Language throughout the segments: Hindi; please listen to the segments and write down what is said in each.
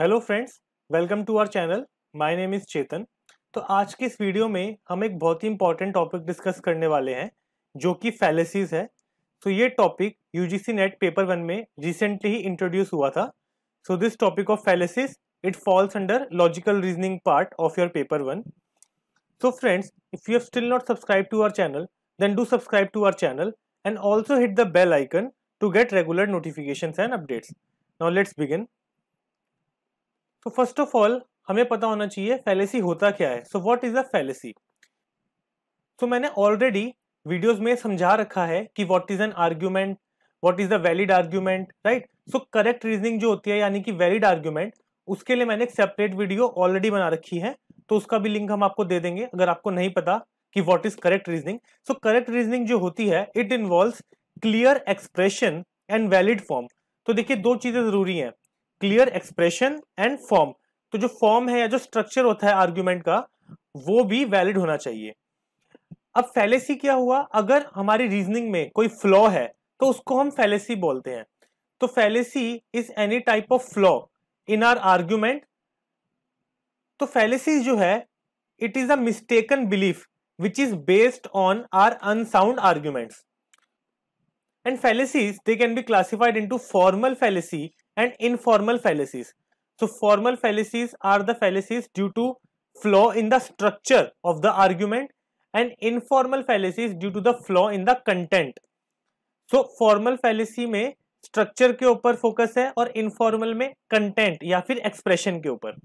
Hello friends welcome to our channel my name is Chetan तो आज के इस वीडियो में हम एक बहुत ही इंपॉर्टेंट टॉपिक डिस्कस करने वाले हैं जो कि फैलेसीज है तो so, ये topic UGC NET paper one में रिसेंटली ही इंट्रोड्यूस हुआ था so this topic of fallacies it falls under logical reasoning part of your paper one so friends if you have still not subscribe to our channel then do subscribe to our channel and also hit the bell icon to get regular notification and updates now let's begin तो फर्स्ट ऑफ ऑल हमें पता होना चाहिए फैलेसी होता क्या है so what is a fallacy तो मैंने ऑलरेडी वीडियोस में समझा रखा है कि what is an argument what is the valid argument right so correct reasoning जो होती है यानी कि वैलिड आर्ग्यूमेंट उसके लिए मैंने एक सेपरेट वीडियो ऑलरेडी बना रखी है तो उसका भी लिंक हम आपको दे देंगे अगर आपको नहीं पता कि what is correct reasoning so correct reasoning जो होती है it involve clear expression and valid form तो देखिए दो चीजें जरूरी हैं क्लियर एक्सप्रेशन एंड फॉर्म तो जो फॉर्म है या जो स्ट्रक्चर होता है आर्ग्यूमेंट का वो भी वैलिड होना चाहिए अब फैलेसी क्या हुआ अगर हमारी रीजनिंग में कोई फ्लॉ है तो उसको हम फैलेसी बोलते हैं तो fallacy is any type of flaw in our argument तो फैलेसी जो है it is a mistaken belief which is based on our unsound arguments. And fallacies, they can be classified into formal fallacy and informal fallacies so formal fallacies are the fallacies due to flaw in the structure of the argument and informal fallacies due to the flaw in the content so formal fallacy में स्ट्रक्चर के ऊपर फोकस है और इनफॉर्मल में कंटेंट या फिर एक्सप्रेशन के ऊपर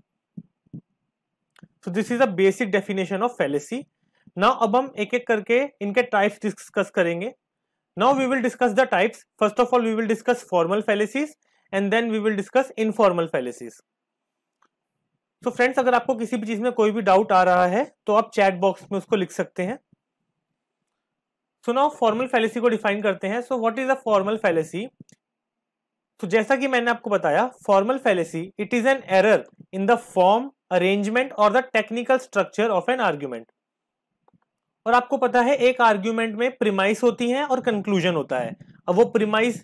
so this is a basic definition of fallacy now अब हम एक एक करके इनके टाइप्स डिस्कस करेंगे now we will discuss the types first of all we will discuss formal fallacies and then we will discuss informal fallacies तो फ्रेंड्स अगर आपको किसी भी चीज में कोई भी डाउट आ रहा है तो आप चैट बॉक्स में उसको लिख सकते हैं सो नाउ फॉर्मल फैलेसी को डिफाइन करते हैं so what is a formal fallacy तो जैसा कि मैंने आपको बताया formal fallacy it is an error in the form arrangement or the technical structure of an argument और आपको पता है एक आर्ग्यूमेंट में प्रिमाइस होती है और कंक्लूजन होता है अब वो प्रिमाइस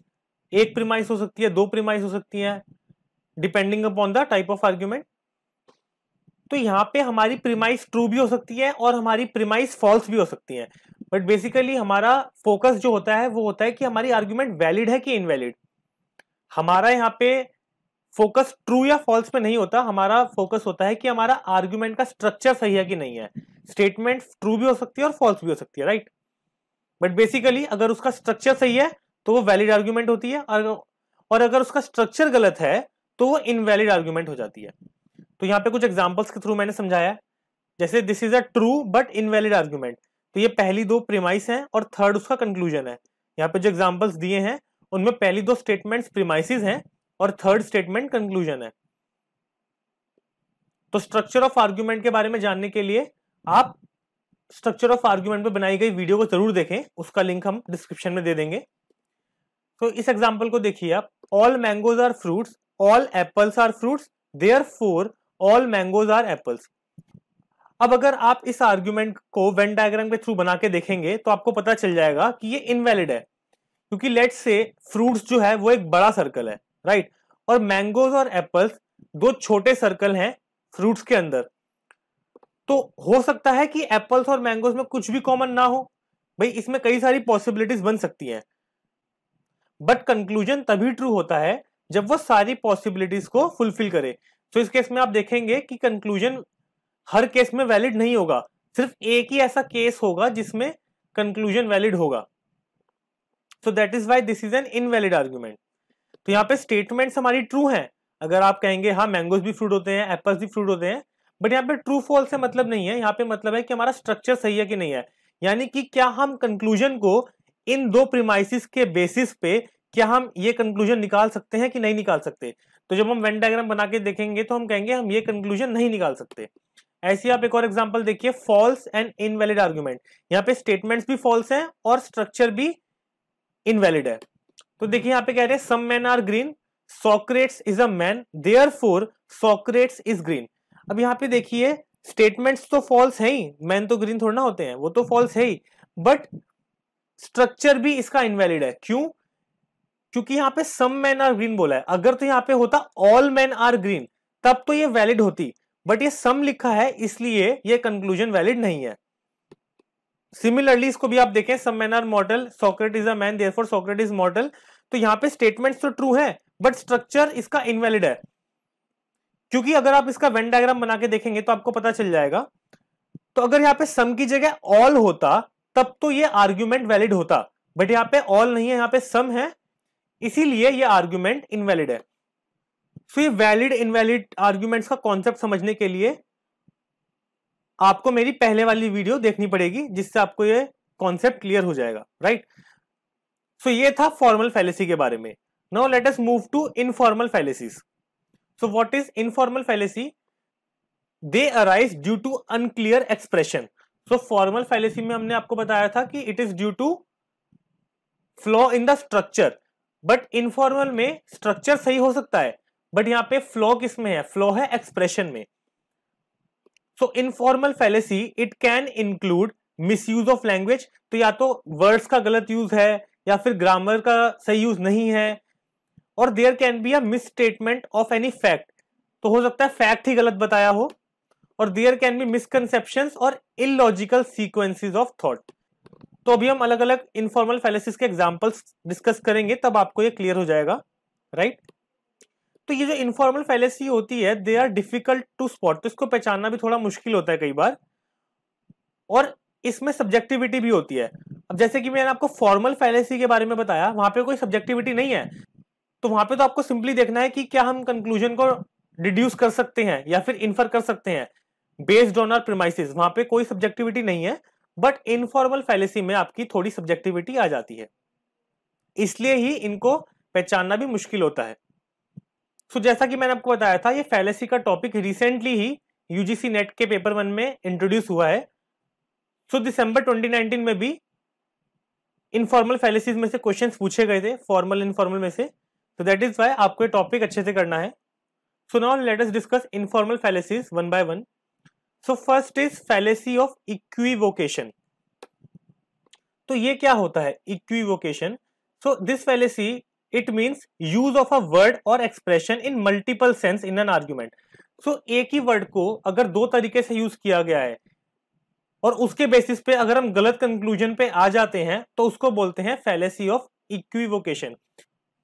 एक प्रीमाइस हो सकती है दो प्रीमाइस हो सकती है depending upon the type of argument तो यहाँ पे हमारी प्रीमाइस ट्रू भी हो सकती है और हमारी प्रीमाइस फॉल्स भी हो सकती है बट बेसिकली हमारा फोकस जो होता है वो होता है कि हमारी आर्ग्यूमेंट वैलिड है कि इनवैलिड हमारा यहाँ पे फोकस ट्रू या फॉल्स पे नहीं होता हमारा फोकस होता है कि हमारा आर्ग्यूमेंट का स्ट्रक्चर सही है कि नहीं है स्टेटमेंट ट्रू भी हो सकती है और फॉल्स भी हो सकती है राइट बट बेसिकली अगर उसका स्ट्रक्चर सही है तो वो वैलिड आर्ग्यूमेंट होती है और अगर उसका स्ट्रक्चर गलत है तो वो इनवैलिड आर्ग्यूमेंट हो जाती है तो यहाँ पे कुछ एग्जाम्पल्स के थ्रू मैंने समझाया जैसे this is a true but invalid argument तो ये पहली दो प्रिमाइस हैं और थर्ड उसका कंक्लूजन है यहाँ पे जो एग्जाम्पल्स दिए हैं उनमें पहली दो स्टेटमेंट्स प्रिमाइसिस हैं और थर्ड स्टेटमेंट कंक्लूजन है तो स्ट्रक्चर ऑफ आर्ग्यूमेंट के बारे में जानने के लिए आप स्ट्रक्चर ऑफ आर्ग्यूमेंट में बनाई गई वीडियो को जरूर देखें उसका लिंक हम डिस्क्रिप्शन में दे देंगे तो इस एग्जाम्पल को देखिए आप all mangoes are fruits all apples are fruits therefore all mangoes are apples अब अगर आप इस आर्ग्यूमेंट को वेन डायग्राम के थ्रू बना के देखेंगे तो आपको पता चल जाएगा कि ये इनवैलिड है क्योंकि लेट्स से फ्रूट्स जो है वो एक बड़ा सर्कल है राइट और मैंगोज और एप्पल्स दो छोटे सर्कल हैं फ्रूट्स के अंदर तो हो सकता है कि एप्पल्स और मैंगोज में कुछ भी कॉमन ना हो भाई इसमें कई सारी पॉसिबिलिटीज बन सकती हैं बट कंक्लूजन तभी ट्रू होता है जब वो सारी पॉसिबिलिटीज को फुलफिल करे तो इस केस में आप देखेंगे कि कंक्लूजन हर केस में वैलिड नहीं होगा सिर्फ एक ही ऐसा केस होगा जिसमें कंक्लूजन वैलिड होगा so that is why this is an invalid argument तो यहाँ पे स्टेटमेंट्स हमारी ट्रू हैं अगर आप कहेंगे हाँ मैंगोज भी फ्रूट होते हैं एप्पल्स भी फ्रूट होते हैं बट यहाँ पे ट्रू फॉल से मतलब नहीं है यहाँ पे मतलब है कि हमारा स्ट्रक्चर सही है कि नहीं है यानी कि क्या हम कंक्लूजन को इन दो प्रीमाइसिस के बेसिस पे क्या हम ये कंक्लूजन निकाल सकते हैं कि नहीं निकाल सकते तो जब हम वेन डायग्राम बना के देखेंगे तो हम कहेंगे हम ये कंक्लूजन नहीं निकाल सकते ऐसी आप एक और एग्जांपल देखिए फॉल्स एंड इनवैलिड आर्ग्यूमेंट यहाँ पे स्टेटमेंट्स भी फॉल्स हैं और स्ट्रक्चर भी इनवैलिड है तो देखिए यहाँ पे कह रहे हैं some man are green Socrates is a man therefore Socrates is green अब यहाँ पे देखिए स्टेटमेंट्स तो फॉल्स है ही मैन तो ग्रीन थोड़ा ना होते हैं वो तो फॉल्स है ही बट स्ट्रक्चर भी इसका इनवैलिड है क्यों क्योंकि यहाँ पे सम मैन आर ग्रीन बोला है अगर तो यहाँ पे होता ऑल मैन आर ग्रीन तब तो ये वैलिड होती बट ये सम लिखा है इसलिए ये कंक्लूजन वैलिड नहीं है सिमिलरली इसको भी आप देखें some man are mortal Socrates is a man therefore Socrates is mortal तो यहाँ पे स्टेटमेंट तो ट्रू है बट स्ट्रक्चर इसका इनवैलिड है क्योंकि अगर आप इसका वेन डायग्राम बना के देखेंगे तो आपको पता चल जाएगा तो अगर यहाँ पे सम की जगह ऑल होता तब तो ये आर्ग्यूमेंट वैलिड होता बट यहाँ पे ऑल नहीं है यहाँ पे सम है इसीलिए ये आर्ग्यूमेंट इनवैलिड है फिर वैलिड इनवैलिड आर्ग्यूमेंट्स का कॉन्सेप्ट समझने के लिए आपको मेरी पहले वाली वीडियो देखनी पड़ेगी जिससे आपको ये कॉन्सेप्ट क्लियर हो जाएगा राइट सो so, ये था फॉर्मल फैलेसी के बारे में now let us move to informal fallacies so what is informal fallacy they arise due to unclear expression so formal fallacy में हमने आपको बताया था कि it is due to flaw in the structure but informal में स्ट्रक्चर सही हो सकता है बट यहां पे फ्लो किस में है फ्लो है एक्सप्रेशन में so informal fallacy it can include misuse of language तो या तो वर्ड्स का गलत यूज है या फिर ग्रामर का सही यूज नहीं है और there can be a misstatement of any fact तो हो सकता है फैक्ट ही गलत बताया हो और देयर कैन बी मिसकनसेप्शन और इलॉजिकल सीक्वेंसिस ऑफ थॉट तो अभी हम अलग अलग इनफॉर्मल फैलेसिस के एग्जाम्पल्स डिस्कस करेंगे तब आपको ये क्लियर हो जाएगा राइट तो ये जो इनफॉर्मल फैलेसी होती है they are difficult to spot तो इसको पहचानना भी थोड़ा मुश्किल होता है कई बार और इसमें सब्जेक्टिविटी भी होती है अब जैसे कि मैंने आपको फॉर्मल फैलेसी के बारे में बताया वहां पर कोई सब्जेक्टिविटी नहीं है तो वहां पर तो आपको सिंपली देखना है कि क्या हम कंक्लूजन को डिड्यूस कर सकते हैं या फिर इन्फर कर सकते हैं बेस्ड ऑन आर प्रिमाइसिस वहां पे कोई सब्जेक्टिविटी नहीं है बट इनफॉर्मल फैलेसी में आपकी थोड़ी सब्जेक्टिविटी आ जाती है इसलिए ही इनको पहचानना भी मुश्किल होता है सो so, जैसा कि मैंने आपको बताया था ये फैलेसी का टॉपिक रिसेंटली ही यूजीसी नेट के पेपर वन में इंट्रोड्यूस हुआ है सो so, दिसंबर 2019 में भी इनफॉर्मल फैलेसीज में से क्वेश्चन पूछे गए थे फॉर्मल इनफॉर्मल में से तो दैट इज वाई आपको ये टॉपिक अच्छे से करना है so now let us discuss informal fallacies one by one so first is fallacy of equivocation तो ये क्या होता है equivocation so this fallacy it means use of a word और expression in multiple sense in an argument so एक ही वर्ड को अगर दो तरीके से यूज किया गया है और उसके बेसिस पे अगर हम गलत कंक्लूजन पे आ जाते हैं तो उसको बोलते हैं फैलेसी ऑफ इक्वीवोकेशन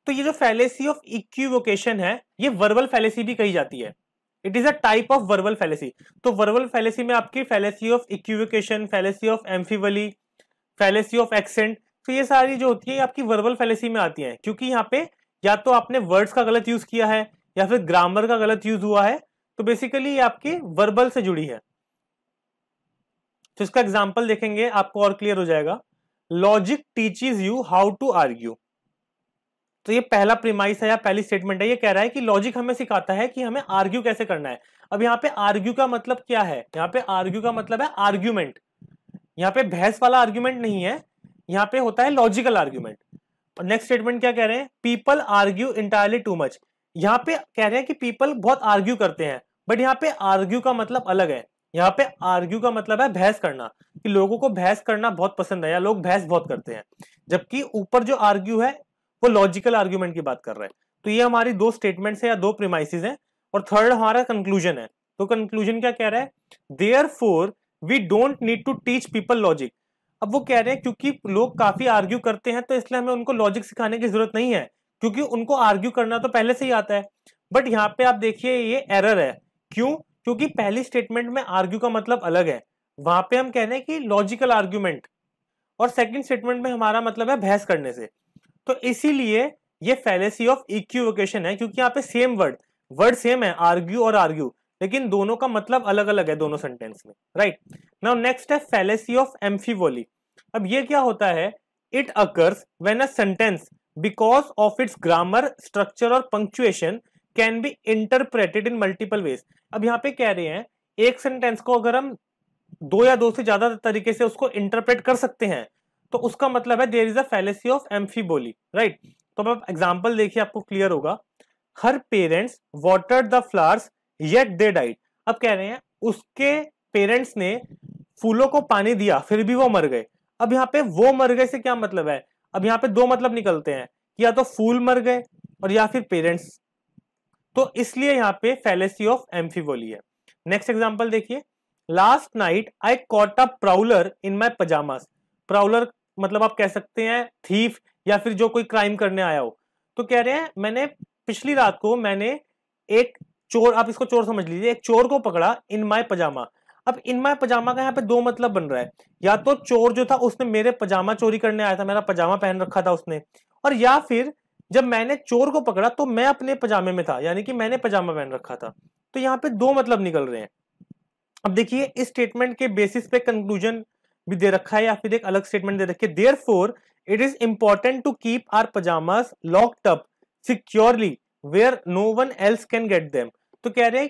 तो ये जो फैलेसी ऑफ इक्विवोकेशन है ये वर्बल फैलेसी भी कही जाती है it is a type of verbal fallacy तो वर्बल फैलेसी में आपकी fallacy of equivocation fallacy of amphiboly fallacy of accent तो ये सारी जो होती है आपकी वर्बल फैलेसी में आती है क्योंकि यहाँ पे या तो आपने वर्ड्स का गलत यूज किया है या फिर ग्रामर का गलत यूज हुआ है तो बेसिकली ये आपकी वर्बल से जुड़ी है तो इसका एग्जाम्पल देखेंगे आपको और क्लियर हो जाएगा logic teaches you how to argue तो ये पहला प्रीमाइस है या पहली स्टेटमेंट है ये कह रहा है कि लॉजिक हमें सिखाता है कि हमें आर्ग्यू कैसे करना है अब यहाँ पे आर्ग्यू का मतलब क्या है यहाँ पे आर्ग्यू का मतलब है आर्ग्यूमेंट यहाँ पे बहस वाला आर्ग्यूमेंट नहीं है यहाँ पे होता है लॉजिकल आर्ग्यूमेंट नेक्स्ट स्टेटमेंट क्या कह रहे हैं people argue entirely too much यहाँ पे कह रहे हैं कि पीपल बहुत आर्ग्यू करते हैं बट यहाँ पे आर्ग्यू का मतलब अलग है यहाँ पे आर्ग्यू का मतलब है बहस करना कि लोगों को बहस करना बहुत पसंद है या लोग बहस बहुत करते हैं जबकि ऊपर जो आर्ग्यू है वो लॉजिकल आर्ग्यूमेंट की बात कर रहा है तो ये हमारी दो स्टेटमेंट्स है या दो प्रिमाइसिस हैं और थर्ड हमारा कंक्लूजन है तो कंक्लूजन क्या कह रहा है therefore we don't need to teach people logic अब वो कह रहे हैं क्योंकि लोग काफी आर्ग्यू करते हैं तो इसलिए हमें उनको लॉजिक सिखाने की जरूरत नहीं है क्योंकि उनको आर्ग्यू करना तो पहले से ही आता है बट यहाँ पे आप देखिए ये एरर है क्यों क्योंकि पहली स्टेटमेंट में आर्ग्यू का मतलब अलग है वहां पे हम कह रहे हैं कि लॉजिकल आर्ग्यूमेंट और सेकंड स्टेटमेंट में हमारा मतलब है बहस करने से तो इसीलिए ये फैलेसी ऑफ इक्यूवोकेशन है क्योंकि यहाँ पे सेम वर्ड वर्ड सेम है आर्ग्यू और आर्ग्यू लेकिन दोनों का मतलब अलग अलग है दोनों सेंटेंस में राइट नाउ नेक्स्ट है फैलेसी ऑफ एम्फीवोली अब ये क्या होता है it occurs when a sentence because of its grammar structure और punctuation can be interpreted in multiple ways अब यहाँ पे कह रहे हैं एक सेंटेंस को अगर हम दो या दो से ज्यादा तरीके से उसको इंटरप्रेट कर सकते हैं तो उसका मतलब है there is a fallacy of amphiboly right तो आप एग्जाम्पल देखिए आपको क्लियर होगा her parents water the flowers yet they died अब कह रहे हैं उसके पेरेंट्स ने फूलों को पानी दिया फिर भी वो मर गए अब यहाँ पे वो मर गए से क्या मतलब है अब यहाँ पे दो मतलब निकलते हैं या तो फूल मर गए और या फिर पेरेंट्स तो इसलिए यहाँ पे फैलेसी ऑफ एम्फीवोली है नेक्स्ट एग्जाम्पल देखिए last night I caught a prowler in my pyjamas prowler मतलब आप कह सकते हैं थीफ या फिर जो कोई क्राइम करने आया हो तो कह रहे हैं मैंने पिछली रात को मैंने एक चोर आप इसको चोर समझ लीजिए एक चोर को पकड़ा इन माय पजामा अब इन माय पजामा का यहाँ पे दो मतलब बन रहा है या तो चोर जो था उसने मेरे पजामा चोरी करने आया था मेरा पजामा पहन रखा था उसने और या फिर जब मैंने चोर को पकड़ा तो मैं अपने पजामे में था यानी कि मैंने पजामा पहन रखा था तो यहाँ पे दो मतलब निकल रहे हैं अब देखिए इस स्टेटमेंट के बेसिस पे कंक्लूजन भी दे रखा है या फिर एक अलग स्टेटमेंट दे रखी है therefore it is important to keep our pyjama locked up securely where no one else can get them तो कह रहे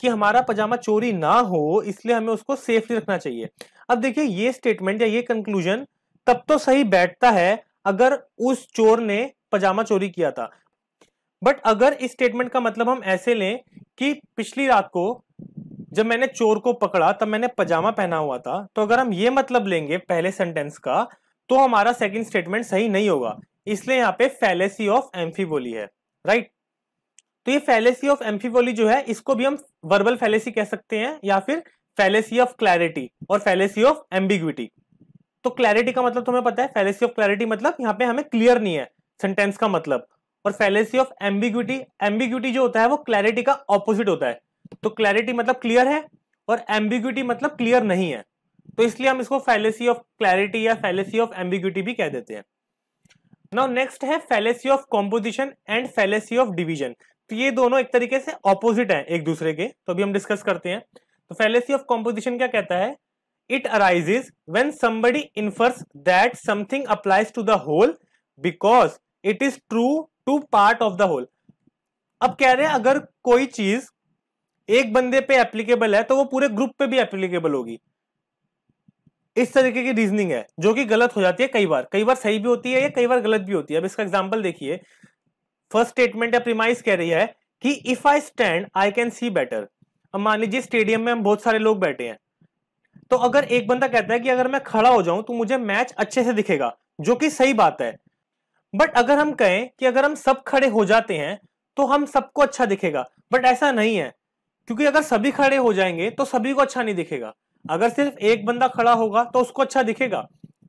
कि हमारा पजामा चोरी ना हो इसलिए हमें उसको सेफली रखना चाहिए अब देखिए ये स्टेटमेंट या ये कंक्लूजन तब तो सही बैठता है अगर उस चोर ने पजामा चोरी किया था बट अगर इस स्टेटमेंट का मतलब हम ऐसे लें कि पिछली रात को जब मैंने चोर को पकड़ा तब मैंने पजामा पहना हुआ था तो अगर हम ये मतलब लेंगे पहले सेंटेंस का तो हमारा सेकंड स्टेटमेंट सही नहीं होगा इसलिए यहाँ पे फैलेसी ऑफ एम्फीबोली है राइट तो ये फैलेसी ऑफ एम्फीबोली जो है इसको भी हम वर्बल फैलेसी कह सकते हैं या फिर फैलेसी ऑफ क्लैरिटी और फैलेसी ऑफ एम्बिग्विटी तो क्लैरिटी का मतलब तुम्हें पता है फैलेसी ऑफ क्लैरिटी मतलब यहाँ पे हमें क्लियर नहीं है सेंटेंस का मतलब और फैलेसी ऑफ एम्बिग्विटी एम्बिग्विटी जो होता है वो क्लैरिटी का ऑपोजिट होता है तो क्लैरिटी मतलब क्लियर है और एम्बिग्यूटी मतलब क्लियर नहीं है तो इसलिए हम इसको फैलेसी ऑफ क्लैरिटी या फैलेसी ऑफ एम्बिग्यूटी भी कह देते हैं नाउ नेक्स्ट है fallacy of composition and fallacy of division तो ये दोनों एक तरीके से ऑपोजिट हैं एक दूसरे के तो अभी हम डिस्कस करते हैं तो फैलेसी ऑफ कॉम्पोजिशन क्या कहता है it arises when somebody infers that something applies to the whole because it is true to part of the whole अब कह रहे हैं अगर कोई चीज एक बंदे पे एप्लीकेबल है तो वो पूरे ग्रुप पे भी एप्लीकेबल होगी इस तरीके की रीजनिंग है जो कि गलत हो जाती है कई बार कई बार सही भी होती है या कई बार गलत भी होती है अब इसका एग्जाम्पल देखिए फर्स्ट स्टेटमेंट या प्रीमाइस कह रही है कि if I stand I can see better अब मान लीजिए स्टेडियम में हम बहुत सारे लोग बैठे हैं तो अगर एक बंदा कहता है कि अगर मैं खड़ा हो जाऊं तो मुझे मैच अच्छे से दिखेगा जो कि सही बात है बट अगर हम कहें कि अगर हम सब खड़े हो जाते हैं तो हम सबको अच्छा दिखेगा बट ऐसा नहीं है क्योंकि अगर सभी खड़े हो जाएंगे तो सभी को अच्छा नहीं दिखेगा अगर सिर्फ एक बंदा खड़ा होगा तो उसको अच्छा दिखेगा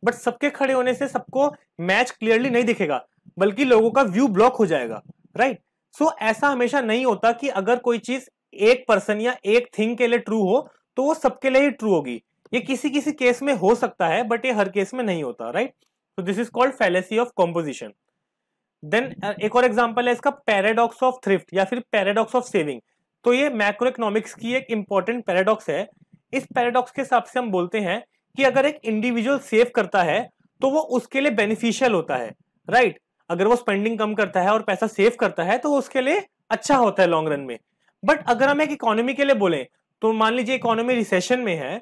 बट सबके खड़े होने से सबको मैच क्लियरली नहीं दिखेगा बल्कि लोगों का व्यू ब्लॉक हो जाएगा राइट सो so, ऐसा हमेशा नहीं होता कि अगर कोई चीज एक पर्सन या एक थिंग के लिए ट्रू हो तो वो सबके लिए ही ट्रू होगी ये किसी किसी केस में हो सकता है बट ये हर केस में नहीं होता right so this is called fallacy of composition then एक और एग्जाम्पल है इसका पैराडॉक्स ऑफ थ्रिफ्ट या फिर पैराडॉक्स ऑफ सेविंग तो ये मैक्रो इकोनॉमिक्स की एक इंपॉर्टेंट पैराडॉक्स है इस पैराडॉक्स के हिसाब से हम बोलते हैं कि अगर एक इंडिविजुअल सेव करता है तो वो उसके लिए बेनिफिशियल होता है राइट right? अगर वो स्पेंडिंग कम करता है और पैसा सेव करता है तो वो उसके लिए अच्छा होता है लॉन्ग रन में बट अगर हम एक इकोनॉमी के लिए बोलें तो मान लीजिए इकोनॉमी रिसेशन में है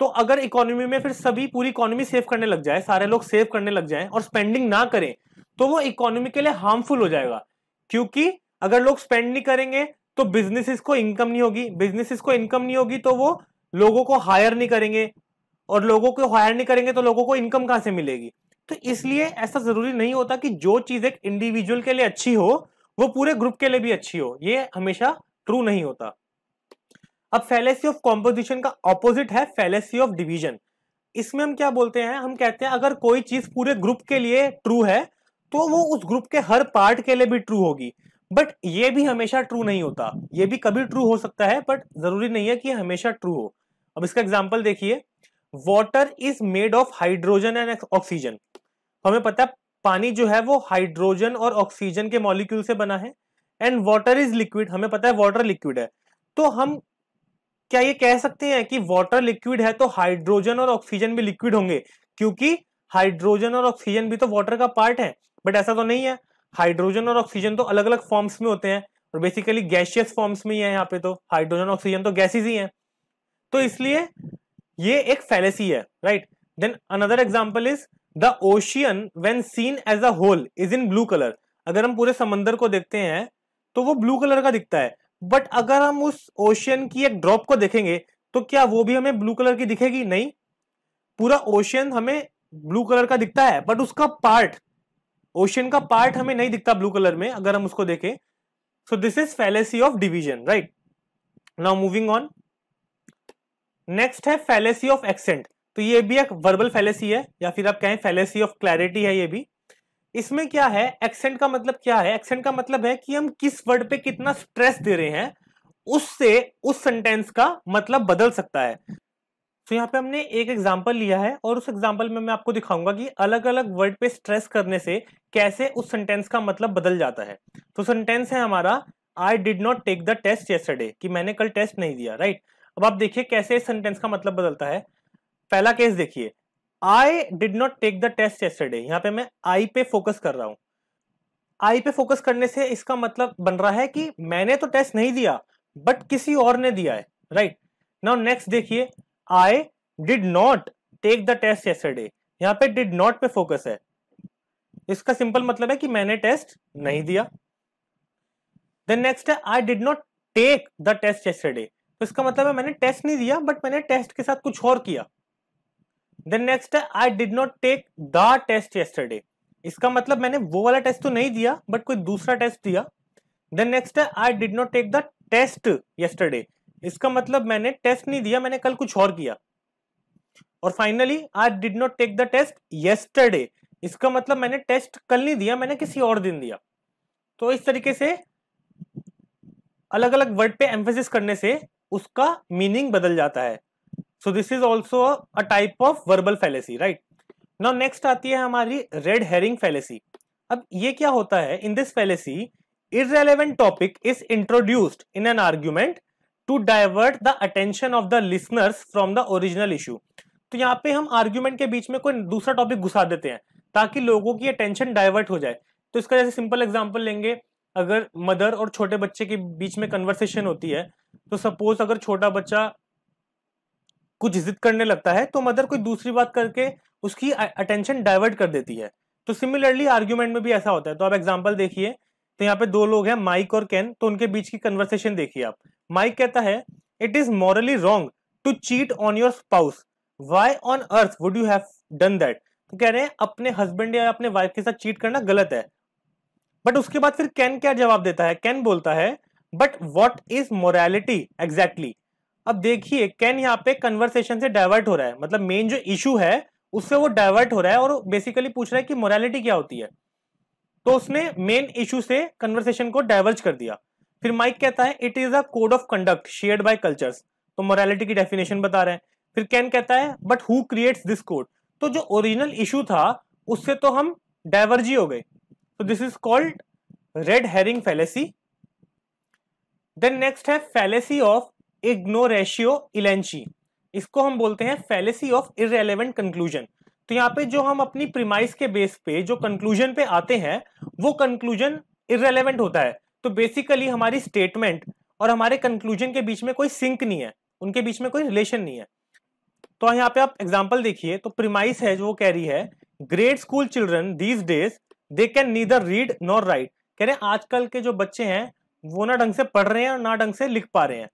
तो अगर इकोनॉमी में फिर सभी पूरी इकोनॉमी सेव करने लग जाए सारे लोग सेव करने लग जाए और स्पेंडिंग ना करें तो वो इकोनॉमी के लिए हार्मफुल हो जाएगा क्योंकि अगर लोग स्पेंड नहीं करेंगे तो बिजनेसेस को इनकम नहीं होगी बिजनेसेस को इनकम नहीं होगी तो वो लोगों को हायर नहीं करेंगे और लोगों को हायर नहीं करेंगे तो लोगों को इनकम कहां से मिलेगी तो इसलिए ऐसा जरूरी नहीं होता कि जो चीज एक इंडिविजुअल के लिए अच्छी हो वो पूरे ग्रुप के लिए भी अच्छी हो ये हमेशा ट्रू नहीं होता अब फैलेसी ऑफ कॉम्पोजिशन का ऑपोजिट है फैलेसी ऑफ डिवीजन इसमें हम क्या बोलते हैं हम कहते हैं अगर कोई चीज पूरे ग्रुप के लिए ट्रू है तो वो उस ग्रुप के हर पार्ट के लिए भी ट्रू होगी बट ये भी हमेशा ट्रू नहीं होता ये भी कभी ट्रू हो सकता है बट जरूरी नहीं है कि हमेशा ट्रू हो अब इसका एग्जाम्पल देखिए water is made of hydrogen and oxygen हमें पता है पानी जो है वो हाइड्रोजन और ऑक्सीजन के मॉलिक्यूल से बना है एंड वॉटर इज लिक्विड हमें पता है वॉटर लिक्विड है तो हम क्या ये कह सकते हैं कि वॉटर लिक्विड है तो हाइड्रोजन और ऑक्सीजन भी लिक्विड होंगे क्योंकि हाइड्रोजन और ऑक्सीजन भी तो वॉटर का पार्ट है बट ऐसा तो नहीं है हाइड्रोजन और ऑक्सीजन तो अलग अलग फॉर्म्स में होते हैं और बेसिकली गैशियस फॉर्म्स में ही है यहाँ पे तो हाइड्रोजन ऑक्सीजन तो गैसेज ही है तो इसलिए ये एक फैलेसी है right then another example is the ocean when seen as a whole is in blue colour अगर हम पूरे समंदर को देखते हैं तो वो ब्लू कलर का दिखता है बट अगर हम उस ओशियन की एक ड्रॉप को देखेंगे तो क्या वो भी हमें ब्लू कलर की दिखेगी नहीं पूरा ओशियन हमें ब्लू कलर का दिखता है बट उसका पार्ट ओशन का पार्ट हमें नहीं दिखता ब्लू कलर में अगर हम उसको देखें so this is fallacy of division right now moving on next है फैलेसी ऑफ एक्सेंट तो ये भी एक वर्बल फैलेसी है या फिर आप कहें फैलेसी ऑफ क्लैरिटी है ये भी इसमें क्या है एक्सेंट का मतलब क्या है एक्सेंट का मतलब है कि हम किस वर्ड पे कितना स्ट्रेस दे रहे हैं उससे उस सेंटेंस का मतलब बदल सकता है तो यहाँ पे हमने एक एग्जाम्पल लिया है और उस एग्जाम्पल में मैं आपको दिखाऊंगा कि अलग अलग वर्ड पे स्ट्रेस करने से कैसे उस सेंटेंस का मतलब बदल जाता है तो सेंटेंस है हमारा I did not take the test yesterday कि मैंने कल टेस्ट नहीं दिया राइट अब आप देखिए कैसे इस सेंटेंस का मतलब बदलता है पहला केस देखिए I did not take the test yesterday यहाँ पे मैं आई पे फोकस कर रहा हूँ आई पे फोकस करने से इसका मतलब बन रहा है कि मैंने तो टेस्ट नहीं दिया बट किसी और ने दिया है राइट नाउ नेक्स्ट देखिए I did not take the test yesterday यहाँ पे डिड नॉट पे फोकस है इसका सिंपल मतलब है कि मैंने टेस्ट नहीं दिया देन नेक्स्ट है I did not take the test yesterday तो इसका मतलब है मैंने टेस्ट नहीं दिया बट मैंने टेस्ट के साथ कुछ और किया देन नेक्स्ट है I did not take the test yesterday इसका मतलब मैंने वो वाला टेस्ट तो नहीं दिया बट कोई दूसरा टेस्ट दिया देन नेक्स्ट है I did not take the test yesterday इसका मतलब मैंने टेस्ट नहीं दिया मैंने कल कुछ और किया और फाइनली आज did not take the test yesterday इसका मतलब मैंने टेस्ट कल नहीं दिया मैंने किसी और दिन दिया तो इस तरीके से अलग अलग वर्ड पे एम्फेसिस करने से उसका मीनिंग बदल जाता है so this is also a type of verbal fallacy right now next आती है हमारी रेड हेरिंग फैलेसी अब ये क्या होता है in this fallacy irrelevant topic is introduced in an argument to divert the attention of the listeners from the original issue तो यहाँ पे हम आर्ग्यूमेंट के बीच में कोई दूसरा टॉपिक घुसा देते हैं ताकि लोगों की अटेंशन डाइवर्ट हो जाए तो इसका जैसे सिंपल एग्जाम्पल लेंगे अगर मदर और छोटे बच्चे के बीच में कन्वर्सेशन होती है तो सपोज अगर छोटा बच्चा कुछ जिद करने लगता है तो मदर कोई दूसरी बात करके उसकी अटेंशन डाइवर्ट कर देती है तो सिमिलरली आर्ग्यूमेंट में भी ऐसा होता है तो आप एग्जाम्पल देखिए तो यहाँ पे दो लोग हैं माइक और कैन तो उनके बीच की कन्वर्सेशन देखिए आप माइक कहता है it is morally wrong to cheat on your spouse why on earth would you have done that तो कह रहे हैं अपने हस्बैंड या अपने वाइफ के साथ चीट करना गलत है बट उसके बाद फिर कैन क्या जवाब देता है कैन बोलता है but what is morality exactly अब देखिए कैन यहाँ पे कन्वर्सेशन से डाइवर्ट हो रहा है मतलब मेन जो इशू है उससे वो डाइवर्ट हो रहा है और बेसिकली पूछ रहा है कि मोरालिटी क्या होती है तो उसने मेन इशू से कन्वर्सेशन को डाइवर्ज कर दिया फिर माइक कहता है it is a code of conduct shared by cultures तो मोरालिटी की डेफिनेशन बता रहे हैं फिर कैन कहता है but who creates this code तो जो ओरिजिनल इशू था उससे तो हम डाइवर्जी हो गए तो this is called red herring fallacy then next है फैलेसी ऑफ इग्नोरेशियो इलेंची इसको हम बोलते हैं फैलेसी ऑफ इरेलीवेंट कंक्लूजन तो यहाँ पे जो हम अपनी प्रिमाइस के बेस पे जो कंक्लूजन पे आते हैं वो कंक्लूजन इरेलीवेंट होता है तो बेसिकली हमारी स्टेटमेंट और हमारे कंक्लूजन के बीच में कोई सिंक नहीं है उनके बीच में कोई रिलेशन नहीं है तो यहाँ पे आप एग्जाम्पल देखिए तो प्रिमाइस है जो वो कह रही है grade school children these days they can neither read nor write कह रहे हैं आजकल के जो बच्चे हैं वो ना ढंग से पढ़ रहे हैं और ना ढंग से लिख पा रहे हैं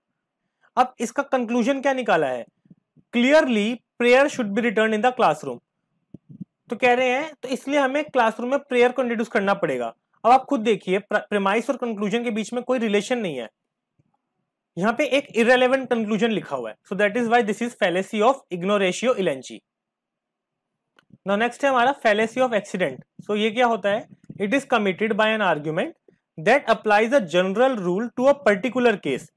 अब इसका कंक्लूजन क्या निकाला है clearly prayer should be return in the classroom तो कह रहे हैं तो इसलिए हमें क्लासरूम में प्रेयर को इंट्रोड्यूस करना पड़ेगा अब आप खुद देखिए प्रेमाइस और कंक्लूजन के बीच में कोई रिलेशन नहीं है यहां पे एक इरेलीवेंट कंक्लूजन लिखा हुआ है so that is why this is fallacy of ignoratio elenchi ना नेक्स्ट है हमारा फेलेसी ऑफ एक्सीडेंट सो ये क्या होता है it is committed by an argument that applies a general rule to a particular case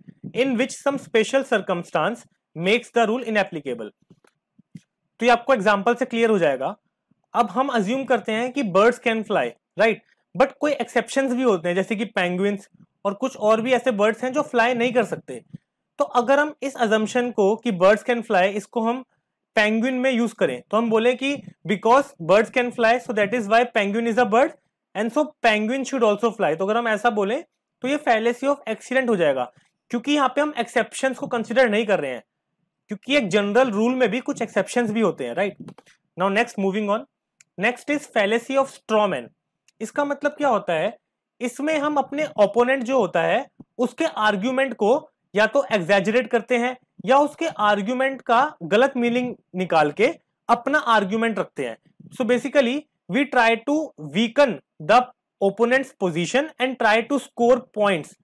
in which some special circumstance makes the rule inapplicable तो ये आपको एग्जाम्पल से क्लियर हो जाएगा अब हम अज्यूम करते हैं कि birds can fly right but कोई एक्सेप्शन भी होते हैं जैसे कि पेंगुइन्स और कुछ और भी ऐसे बर्ड्स हैं जो फ्लाई नहीं कर सकते तो अगर हम इस अजम्पन को कि बर्ड्स कैन फ्लाई इसको हम पेंगुइन में यूज करें तो हम बोले कि because birds can fly so that is why penguin is a bird and so penguin should also fly तो अगर हम ऐसा बोले तो ये फैलेसी ऑफ एक्सीडेंट हो जाएगा क्योंकि यहाँ पे हम एक्सेप्शन को कंसिडर नहीं कर रहे हैं क्योंकि एक जनरल रूल में भी कुछ एक्सेप्शन भी होते हैं right now next moving on next is fallacy of strawman इसका मतलब क्या होता है इसमें हम अपने ओपोनेंट जो होता है उसके आर्ग्यूमेंट को या तो एग्जेजरेट करते हैं या उसके आर्ग्यूमेंट का गलत मीनिंग निकाल के अपना आर्ग्यूमेंट रखते हैं so basically we try to weaken the opponent's position and try to score points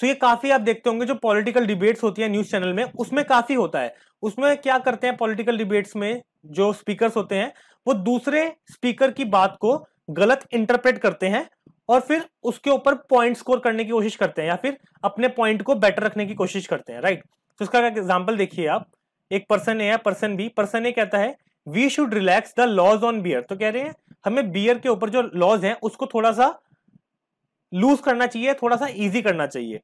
so ये काफी आप देखते होंगे जो पॉलिटिकल डिबेट्स होती है न्यूज चैनल में उसमें काफी होता है उसमें क्या करते हैं पॉलिटिकल डिबेट्स में जो स्पीकर होते हैं वो दूसरे स्पीकर की बात को गलत इंटरप्रेट करते हैं और फिर उसके ऊपर पॉइंट स्कोर करने की कोशिश करते हैं या फिर अपने पॉइंट को बेटर रखने की कोशिश करते हैं राइट तो उसका एग्जाम्पल देखिए आप एक पर्सन ए या पर्सन बी पर्सन ए कहता है we should relax the laws on beer तो कह रहे हैं हमें बियर के ऊपर जो लॉज है उसको थोड़ा सा लूज करना चाहिए थोड़ा सा ईजी करना चाहिए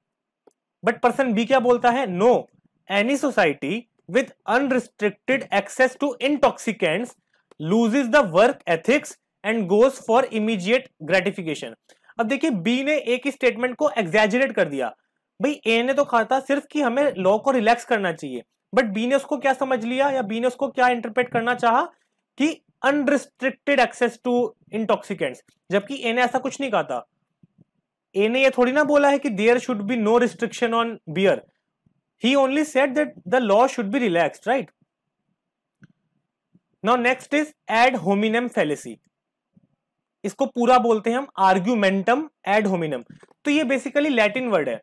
बट पर्सन बी क्या बोलता है no any society with unrestricted access to lose loses the work ethics and goes for immediate gratification अब देखिए बी ने एक ही स्टेटमेंट को एग्जेजरेट कर दिया भाई ए ने तो कहा था सिर्फ कि हमें लॉ को रिलैक्स करना चाहिए बट बी ने उसको क्या समझ लिया या बी ने उसको क्या इंटरप्रेट करना चाहा कि अनरिस्ट्रिक्टेड एक्सेस टू इंटॉक्सिकेंट्स जबकि ए ने ऐसा कुछ नहीं कहा था ए ने ये थोड़ी ना बोला है कि there should be no restriction on beer he only said that the law should be relaxed right now next is ad hominem fallacy इसको पूरा बोलते हैं हम आर्ग्यूमेंटम एड होमिनम तो ये बेसिकली लैटिन वर्ड है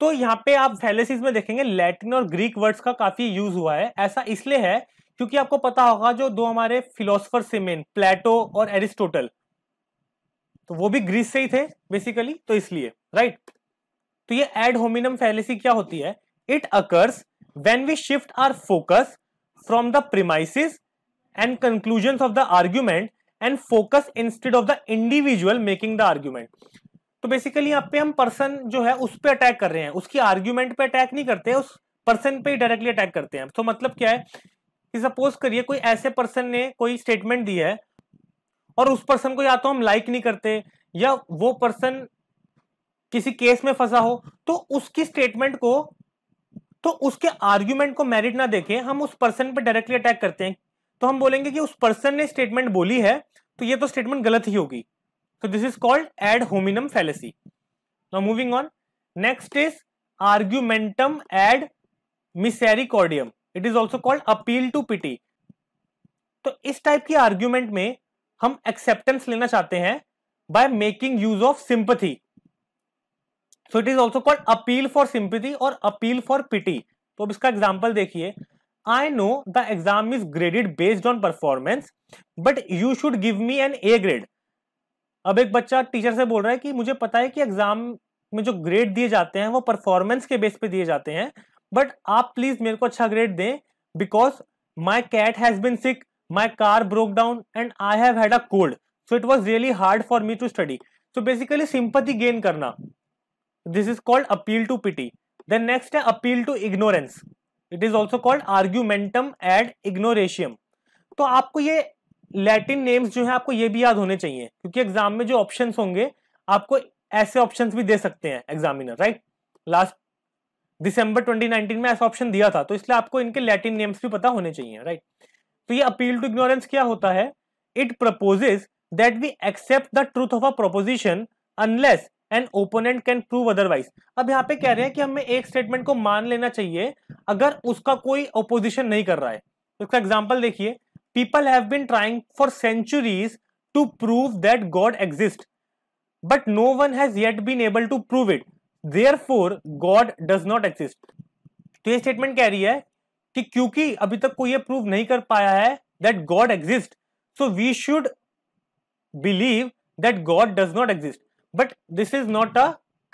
तो यहाँ पे आप फैलेसिस में देखेंगे लैटिन और ग्रीक वर्ड्स का काफी यूज हुआ है ऐसा इसलिए है क्योंकि आपको पता होगा जो दो हमारे फिलोसफर से मेन प्लेटो और एरिस्टोटल तो वो भी ग्रीस से ही थे बेसिकली तो इसलिए राइट तो ये एड होमिनम फैलेसी क्या होती है it occurs when we shift our focus from the premises and conclusion of the argument and focus instead of the individual making the argument तो बेसिकली यहाँ पे हम पर्सन जो है उस पर अटैक कर रहे हैं उसकी आर्ग्यूमेंट पे अटैक नहीं करते उस पर्सन पे ही डायरेक्टली अटैक करते हैं तो मतलब क्या है कि सपोज करिए कोई ऐसे पर्सन ने कोई स्टेटमेंट दिया है और उस पर्सन को या तो हम लाइक नहीं करते या वो पर्सन किसी केस में फंसा हो तो उसकी स्टेटमेंट को तो उसके आर्ग्यूमेंट को मेरिट ना देखें हम उस पर्सन पे डायरेक्टली अटैक करते हैं तो हम बोलेंगे कि उस पर्सन ने स्टेटमेंट बोली है तो ये तो स्टेटमेंट गलत ही होगी तो this is called ad hominem fallacy now moving on next is argumentum ad misericordiam it is also called appeal to pity तो इस टाइप की आर्ग्यूमेंट में हम एक्सेप्टेंस लेना चाहते हैं by making use of sympathy so it is also called appeal for sympathy or appeal for pity तो अब इसका एग्जाम्पल देखिए I know the exam is graded based on performance but you should give me an A grade अब एक बच्चा टीचर से बोल रहा है कि मुझे पता है कि एग्जाम में जो ग्रेड दिए जाते हैं वो परफॉर्मेंस के बेस पे दिए जाते हैं बट आप प्लीज मेरे को अच्छा ग्रेड दें because my cat has been sick my car broke down and I have had a cold so it was really hard for me to study so basically sympathy gain करना this is called appeal to pity then next है appeal to ignorance it is also called argumentum ad ignorantiam तो आपको ये लैटिन नेम्स जो है आपको ये भी याद होने चाहिए क्योंकि एग्जाम में जो ऑप्शन होंगे आपको ऐसे ऑप्शन भी दे सकते हैं एग्जामिनर राइट लास्ट दिसंबर 2019 में ऐसा ऑप्शन दिया था तो इसलिए आपको इनके लैटिन नेम्स भी पता होने चाहिए राइट तो ये अपील टू इग्नोरेंस क्या होता है it proposes that we accept the truth of a proposition unless and opponent can prove otherwise अब यहाँ पे कह रहे हैं कि हमें एक स्टेटमेंट को मान लेना चाहिए अगर उसका कोई ओपोजिशन नहीं कर रहा है उसका तो एग्जाम्पल देखिए people have been trying for centuries to prove that God exist but no one has yet been able to prove it therefore God does not exist तो ये स्टेटमेंट कह रही है कि क्योंकि अभी तक कोई ये प्रूव नहीं कर पाया है that God exist so we should believe that God does not exist but this is not a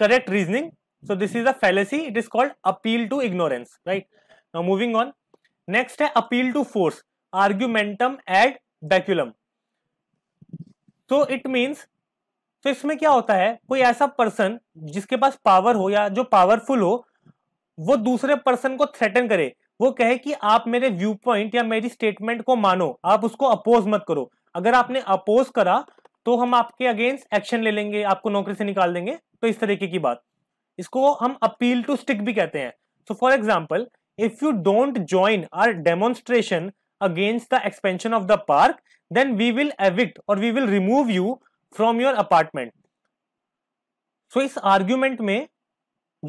correct reasoning so this is a fallacy it is called appeal to ignorance right now moving on next है appeal to force argumentum ad baculum तो इट मींस तो इसमें क्या होता है कोई ऐसा पर्सन जिसके पास पावर हो या जो पावरफुल हो वो दूसरे पर्सन को थ्रेटन करे वो कहे कि आप मेरे व्यू पॉइंट या मेरी स्टेटमेंट को मानो आप उसको अपोज मत करो अगर आपने अपोज करा तो हम आपके अगेंस्ट एक्शन ले लेंगे आपको नौकरी से निकाल देंगे तो इस तरीके की बात इसको हम अपील टू स्टिक भी कहते हैं so for example if you don't join our demonstration against the expansion of the park then we will evict or we will remove you from your apartment so इस आर्ग्यूमेंट में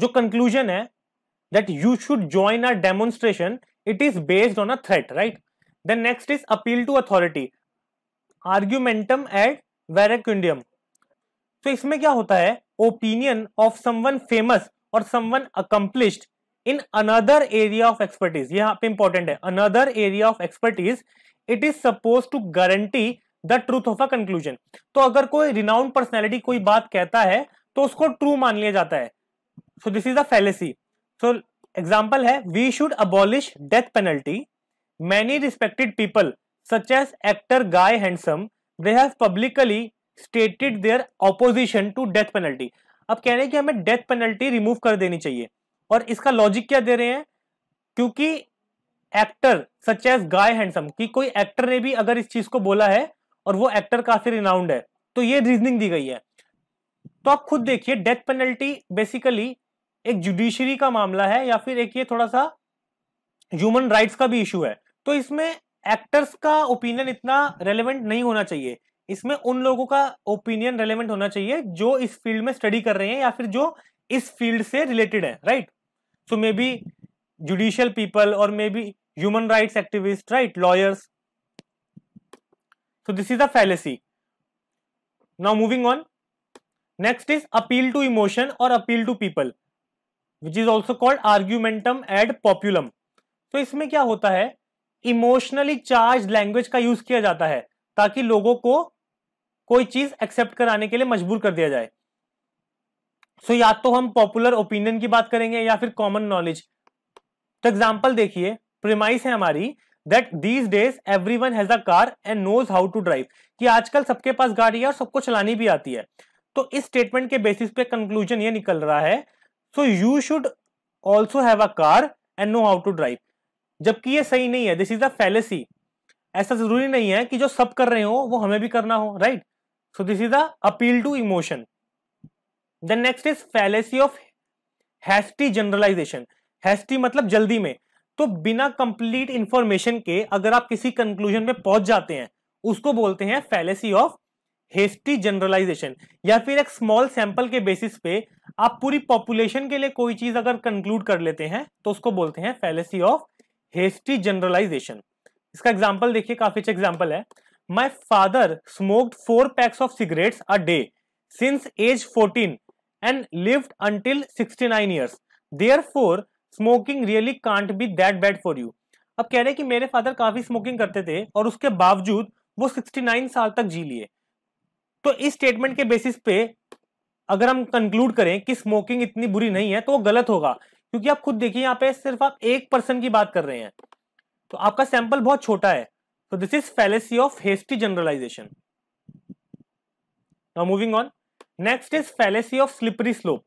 जो कंक्लूजन है that you should join our demonstration it is based on a threat right then next is appeal to authority argumentum ad verecundiam तो इसमें क्या होता है ओपिनियन ऑफ समवन फेमस और someone accomplished in another area of expertise यहां पे इंपॉर्टेंट है another area of expertise it is suppose to guarantee the truth of a conclusion तो अगर कोई रिनाउंड पर्सनैलिटी कोई बात कहता है तो उसको ट्रू मान लिया जाता है so this is a fallacy so example है we should abolish death penalty many respected people such as actor Guy Handsome they have publicly stated their opposition to death penalty अब कह रहे हैं कि हमें डेथ पेनल्टी रिमूव कर देनी चाहिए और इसका लॉजिक क्या दे रहे हैं क्योंकि actor such as Guy Handsome कि कोई एक्टर ने भी अगर इस चीज को बोला है और वो एक्टर काफी रिनाउंड है तो ये रीजनिंग दी गई है तो आप खुद देखिए डेथ पेनल्टी बेसिकली एक जुडिशरी का मामला है या फिर एक ये थोड़ा सा ह्यूमन राइट्स का भी इशू है तो इसमें एक्टर्स का ओपिनियन इतना रेलिवेंट नहीं होना चाहिए इसमें उन लोगों का ओपिनियन रेलिवेंट होना चाहिए जो इस फील्ड में स्टडी कर रहे हैं या फिर जो इस फील्ड से रिलेटेड है right so maybe judicial people or maybe human rights activist right lawyers so this is a fallacy now moving on next is appeal to emotion or appeal to people which is also called argumentum ad populum तो इसमें क्या होता है इमोशनली चार्ज लैंग्वेज का यूज किया जाता है ताकि लोगों को कोई चीज एक्सेप्ट कराने के लिए मजबूर कर दिया जाए सो so, या तो हम पॉपुलर ओपिनियन की बात करेंगे या फिर कॉमन नॉलेज तो एग्जाम्पल देखिए प्रिमाइस है हमारी that these days everyone has a car and knows how to drive कि आजकल सबके पास गाड़ी है और सबको चलानी भी आती है तो इस स्टेटमेंट के बेसिस पे कंक्लूजन ये निकल रहा है so you should also have a car and know how to drive जबकि ये सही नहीं है दिस इज द फैलेसी ऐसा जरूरी नहीं है कि जो सब कर रहे हो वो हमें भी करना हो right so this is the appeal to emotion then next is fallacy of hasty generalisation hasty मतलब जल्दी में तो बिना कंप्लीट इंफॉर्मेशन के अगर आप किसी कंक्लूजन में पहुंच जाते हैं उसको बोलते हैं फैलेसी ऑफ हेस्टी जनरलाइजेशन या फिर एक स्मॉल सैंपल के बेसिस पे आप पूरी पॉपुलेशन के लिए कोई चीज अगर कंक्लूड कर लेते हैं तो उसको बोलते हैं फैलेसी ऑफ हेस्टी जनरलाइजेशन इसका एग्जाम्पल देखिए काफी अच्छा एग्जाम्पल है my father smoked four packs of cigarettes a day since age fourteen and lived until sixty nine years therefore smoking really can't be that bad for you अब कह रहे हैं कि मेरे फादर काफी स्मोकिंग करते थे और उसके बावजूद वो 69 साल तक जी लिए तो इस स्टेटमेंट के बेसिस पे अगर हम कंक्लूड करें कि स्मोकिंग इतनी बुरी नहीं है तो वो गलत होगा क्योंकि आप खुद देखिए यहाँ पे सिर्फ आप एक पर्सन की बात कर रहे हैं तो आपका सैंपल बहुत छोटा है तो this is fallacy of hasty generalisation now moving on next is fallacy of slippery slope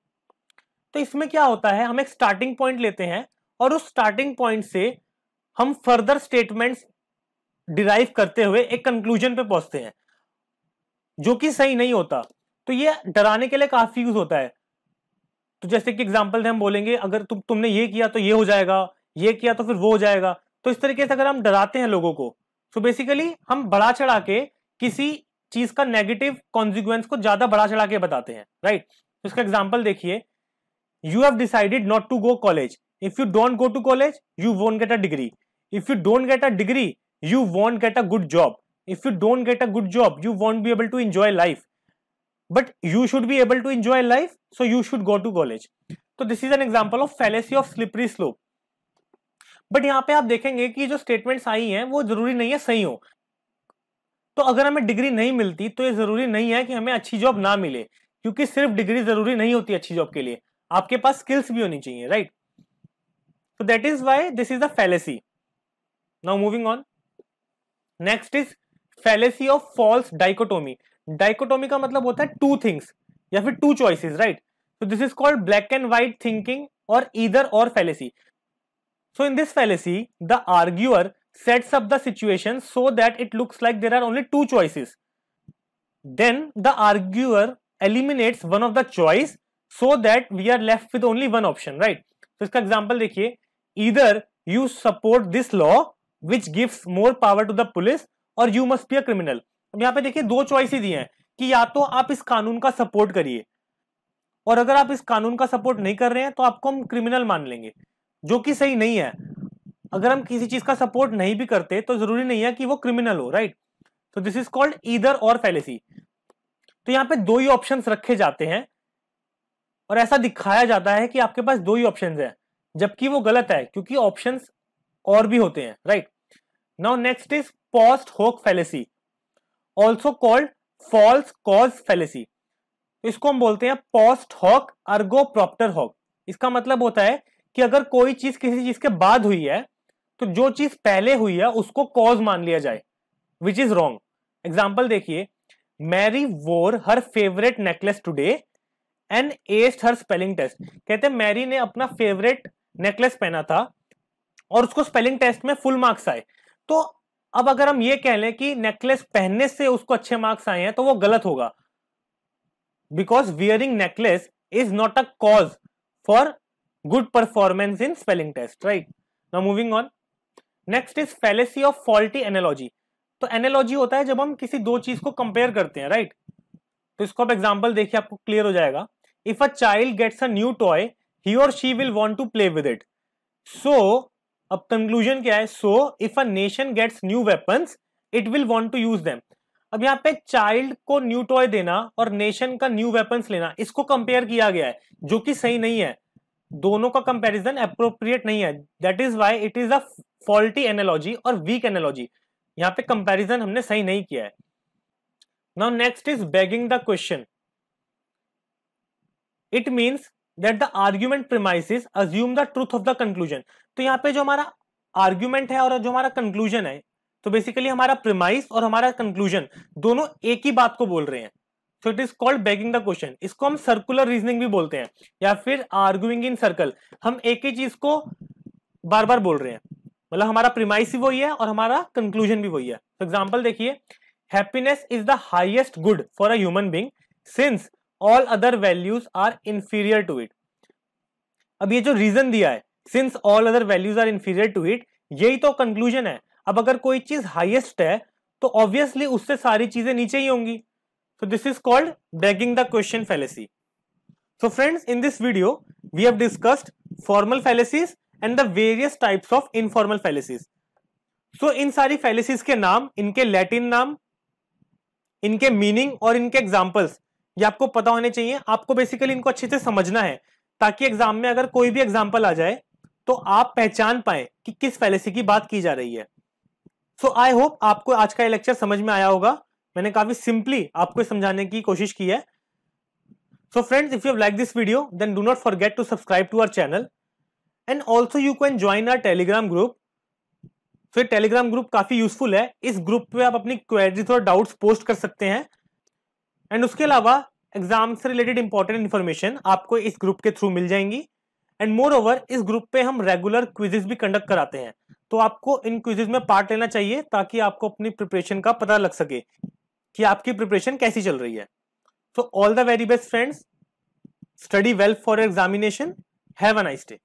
तो इसमें क्या होता है हम एक स्टार्टिंग पॉइंट लेते हैं और उस स्टार्टिंग पॉइंट से हम फर्दर स्टेटमेंट्स डिराइव करते हुए एक कंक्लूजन पे पहुंचते हैं जो कि सही नहीं होता तो ये डराने के लिए काफी यूज होता है तो जैसे कि एग्जाम्पल हम बोलेंगे अगर तुम तुमने ये किया तो ये हो जाएगा ये किया तो फिर वो हो जाएगा तो इस तरीके से अगर हम डराते हैं लोगों को तो बेसिकली हम बढ़ा चढ़ा के किसी चीज का नेगेटिव कॉन्सिक्वेंस को ज्यादा बढ़ा चढ़ा के बताते हैं राइट तो इसका एग्जाम्पल देखिए you have decided not to go college if you don't go to college you won't get a degree if you don't get a degree you won't get a good job if you don't get a good job you won't be able to enjoy life but you should be able to enjoy life so you should go to college तो this is an example of fallacy of slippery slope but यहाँ पे आप देखेंगे कि जो स्टेटमेंट्स आई हैं वो जरूरी नहीं है सही हो तो अगर हमें डिग्री नहीं मिलती तो ये जरूरी नहीं है कि हमें अच्छी जॉब ना मिले क्योंकि सिर्फ डिग्री जरूरी नहीं होती अच्छी जॉब के लिए आपके पास स्किल्स भी होनी चाहिए राइट तो that is why this is the fallacy now moving on next is fallacy of false dichotomy dichotomy का मतलब होता है टू थिंग्स या फिर two choices right so this is called black and white thinking or either or fallacy so in this fallacy the arguer sets up the situation so that it looks like there are only two choices then the arguer eliminates one of the choice so that we are left with only one option right तो इसका एग्जाम्पल देखिए इधर you support this law which gives more power to the police or you must be a criminal अब यहाँ पे देखिए दो चॉइस ही दिए हैं कि या तो आप इस कानून का सपोर्ट करिए और अगर आप इस कानून का सपोर्ट नहीं कर रहे हैं तो आपको हम क्रिमिनल मान लेंगे जो कि सही नहीं है अगर हम किसी चीज का सपोर्ट नहीं भी करते तो जरूरी नहीं है कि वो क्रिमिनल हो राइट तो this is called either or fallacy तो यहाँ पे दो ही ऑप्शन रखे जाते हैं और ऐसा दिखाया जाता है कि आपके पास दो ही ऑप्शन है जबकि वो गलत है क्योंकि ऑप्शन और भी होते हैं right now next is post hoc fallacy also called false cause fallacy इसको हम बोलते हैं post hoc ergo propter hoc इसका मतलब होता है कि अगर कोई चीज किसी चीज के बाद हुई है तो जो चीज पहले हुई है उसको कॉज मान लिया जाए विच इज रॉन्ग एग्जाम्पल देखिए Mary wore her favourite necklace today and aced her spelling test कहते हैं मैरी ने अपना फेवरेट नेकलेस पहना था और उसको स्पेलिंग टेस्ट में फुल मार्क्स आए तो अब अगर हम ये कह लें कि नेकलेस पहनने से उसको अच्छे मार्क्स आए हैं तो वो गलत होगा because wearing necklace is not a cause for good performance in spelling test right ना moving on next is fallacy of faulty analogy तो एनोलॉजी होता है जब हम किसी दो चीज को कंपेयर करते हैं राइट right? तो इसको आप एग्जाम्पल देखिए आपको क्लियर हो जाएगा if a child gets a new toy he or she will want to play with it so अब कंक्लूजन क्या है so if a nation gets new weapons it will want to use them अब यहाँ पे चाइल्ड को न्यू टॉय देना और नेशन का न्यू वेपन्स लेना इसको कंपेयर किया गया है जो कि सही नहीं है दोनों का कंपैरिजन अप्रोप्रिएट नहीं है that is why it is a faulty analogy or weak analogy यहाँ पे कंपैरिजन हमने सही नहीं किया है now next is begging the question it means that the argument premises assume the truth of the conclusion तो यहाँ पे जो हमारा आर्ग्यूमेंट है और जो हमारा कंक्लूजन है तो बेसिकली हमारा प्रिमाइस और हमारा कंक्लूजन दोनों एक ही बात को बोल रहे हैं so it is called begging the question इसको हम सर्कुलर रीजनिंग भी बोलते हैं या फिर आर्ग्यूइंग इन सर्कल हम एक ही चीज को बार बार बोल रहे हैं मतलब हमारा प्रिमाइस भी वही है और हमारा कंक्लूजन भी वही है तो एग्जाम्पल देखिए happiness is the highest good for a human being since all other values are inferior to it अब ये जो रीजन दिया है since all other values are inferior to it यही तो कंक्लूजन है अब अगर कोई चीज हाइएस्ट है तो ऑब्वियसली उससे सारी चीजें नीचे ही होंगी so this is called dragging the question fallacy so friends in this video we have discussed formal fallacies and the various types of informal fallacies so इन सारी fallacies के नाम इनके लैटिन नाम इनके मीनिंग और इनके एग्जाम्पल्स ये आपको पता होने चाहिए आपको बेसिकली इनको अच्छे से समझना है ताकि एग्जाम में अगर कोई भी एग्जाम्पल आ जाए तो आप पहचान पाए कि किस फैलेसी की बात की जा रही है सो आई होप आपको आज का ये लेक्चर समझ में आया होगा मैंने काफी सिंपली आपको समझाने की कोशिश की है so friends if you like this video then do not forget to subscribe to our channel and also you can join our Telegram group so ये टेलीग्राम ग्रुप काफी यूजफुल है इस ग्रुप पे आप अपनी क्वेरीज और डाउट्स पोस्ट कर सकते हैं एंड उसके अलावा एग्जाम से रिलेटेड इंपॉर्टेंट इन्फॉर्मेशन आपको इस ग्रुप के थ्रू मिल जाएंगी एंड मोर ओवर इस ग्रुप पे हम रेगुलर क्विजेज भी कंडक्ट कराते हैं तो आपको इन क्विजेज में पार्ट लेना चाहिए ताकि आपको अपनी प्रिपरेशन का पता लग सके कि आपकी प्रिपरेशन कैसी चल रही है so all the very best friends study well for examination have a nice day